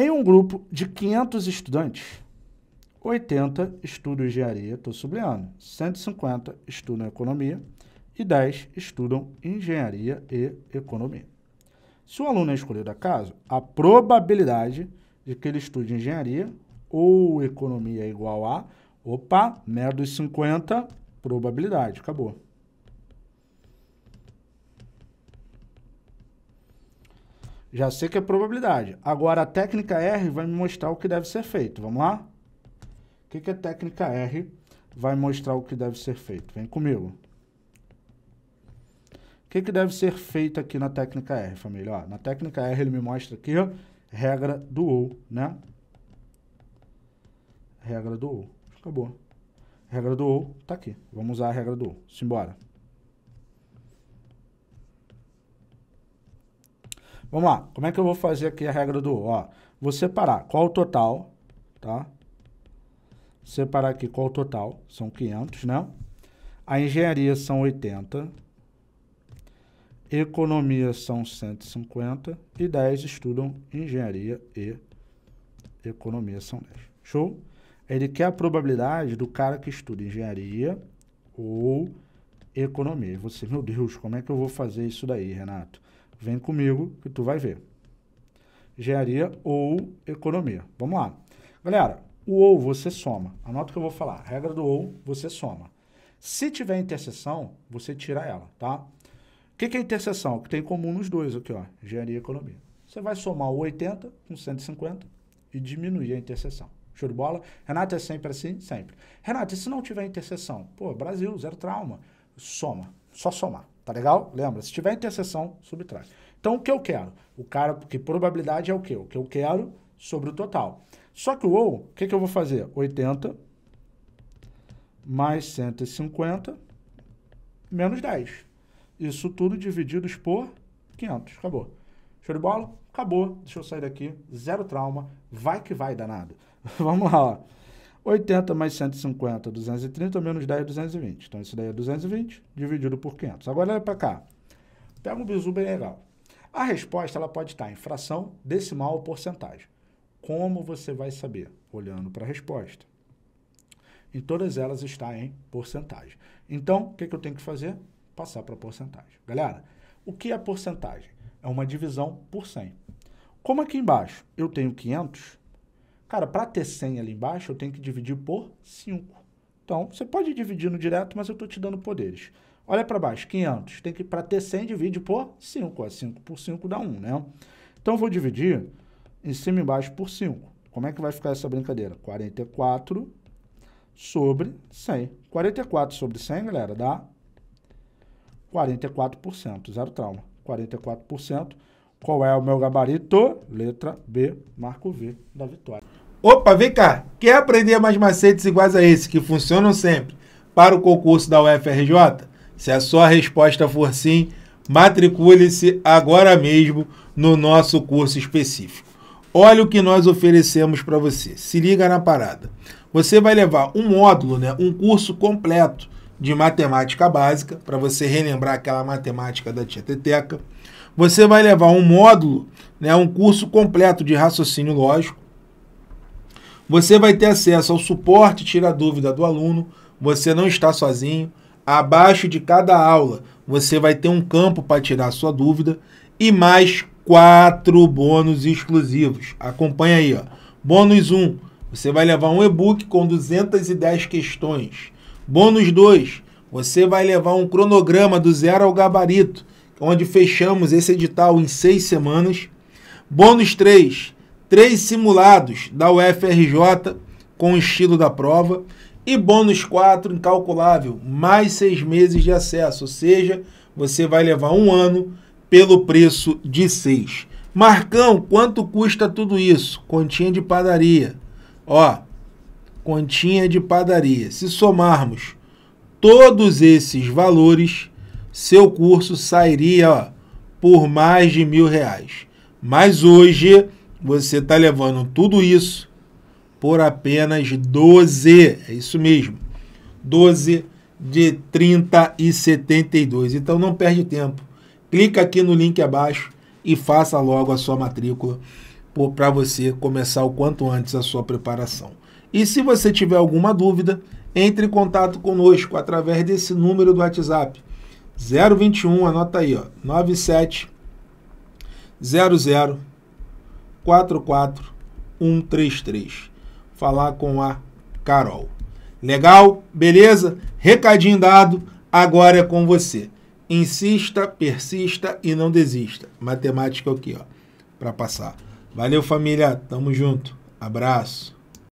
Em um grupo de 500 estudantes, 80 estudam engenharia, estou sublinhando, 150 estudam economia e 10 estudam engenharia e economia. Se o aluno é escolhido a caso, a probabilidade de que ele estude engenharia ou economia é igual a, opa, menos 50, probabilidade, acabou. Já sei que é probabilidade. Agora, a técnica R vai me mostrar o que deve ser feito. Vamos lá? O que, que a técnica R vai mostrar o que deve ser feito? Vem comigo. O que, que deve ser feito aqui na técnica R, família? Ó, na técnica R ele me mostra aqui, ó, regra do OU, né? Regra do OU. Acabou. Regra do OU tá aqui. Vamos usar a regra do OU. Simbora. Vamos lá, como é que eu vou fazer aqui a regra do, ó, vou separar qual o total, tá? Separar aqui qual o total, são 500, né? A engenharia são 80, economia são 150 e 10 estudam engenharia e economia são 10. Show? Ele quer a probabilidade do cara que estuda engenharia ou economia. E você, meu Deus, como é que eu vou fazer isso daí, Renato? Vem comigo que tu vai ver. Engenharia ou economia. Vamos lá. Galera, o ou você soma. Anota o que eu vou falar. A regra do ou, você soma. Se tiver interseção, você tira ela, tá? O que, que é interseção? O que tem em comum nos dois aqui, ó. Engenharia e economia. Você vai somar o 80 com 150 e diminuir a interseção. Show de bola? Renato, é sempre assim? Sempre. Renato, e se não tiver interseção? Pô, Brasil, zero trauma. Soma. Só somar. Tá legal? Lembra, se tiver interseção, subtrai. Então, o que eu quero? O cara, porque probabilidade é o quê? O que eu quero sobre o total. Só que o OU, o que, que eu vou fazer? 80 mais 150 menos 10. Isso tudo dividido por 500. Acabou. Show de bola? Acabou. Deixa eu sair daqui. Zero trauma. Vai que vai, danado. Vamos lá, ó. 80 mais 150, 230, menos 10, 220. Então, isso daí é 220 dividido por 500. Agora, olha para cá. Pega um bizu bem legal. A resposta ela pode estar em fração, decimal ou porcentagem. Como você vai saber? Olhando para a resposta. Em todas elas está em porcentagem. Então, o que, que eu tenho que fazer? Passar para porcentagem. Galera, o que é porcentagem? É uma divisão por 100. Como aqui embaixo eu tenho 500, Cara, para ter 100 ali embaixo, eu tenho que dividir por 5. Então, você pode dividir no direto, mas eu estou te dando poderes. Olha para baixo, 500. Tem que, para ter 100, divide por 5. 5 é por 5 dá 1, né? Então, eu vou dividir em cima e embaixo por 5. Como é que vai ficar essa brincadeira? 44 sobre 100. 44 sobre 100, galera, dá 44%. Zero trauma. 44% qual é o meu gabarito? Letra B, marco V da vitória. Opa, vem cá! Quer aprender mais macetes iguais a esse que funcionam sempre para o concurso da UFRJ? Se a sua resposta for sim, matricule-se agora mesmo no nosso curso específico. Olha o que nós oferecemos para você. Se liga na parada. Você vai levar um módulo, né, um curso completo de matemática básica, para você relembrar aquela matemática da tia Teteca você vai levar um módulo, né, um curso completo de raciocínio lógico. Você vai ter acesso ao suporte, tira a dúvida do aluno, você não está sozinho. Abaixo de cada aula, você vai ter um campo para tirar sua dúvida e mais quatro bônus exclusivos. Acompanha aí, ó. Bônus 1, um, você vai levar um e-book com 210 questões. Bônus 2, você vai levar um cronograma do zero ao gabarito onde fechamos esse edital em seis semanas. Bônus 3, três simulados da UFRJ com o estilo da prova. E bônus 4, incalculável, mais seis meses de acesso, ou seja, você vai levar um ano pelo preço de seis. Marcão, quanto custa tudo isso? Continha de padaria. Ó, continha de padaria. Se somarmos todos esses valores, seu curso sairia por mais de mil reais. Mas hoje você está levando tudo isso por apenas 12, é isso mesmo, 12 de 30 e 72. Então não perde tempo, clica aqui no link abaixo e faça logo a sua matrícula para você começar o quanto antes a sua preparação. E se você tiver alguma dúvida, entre em contato conosco através desse número do WhatsApp 021, anota aí, ó, 97 00 44133. Falar com a Carol. Legal? Beleza? Recadinho dado, agora é com você. Insista, persista e não desista. Matemática aqui, é ó, para passar. Valeu, família. Tamo junto. Abraço.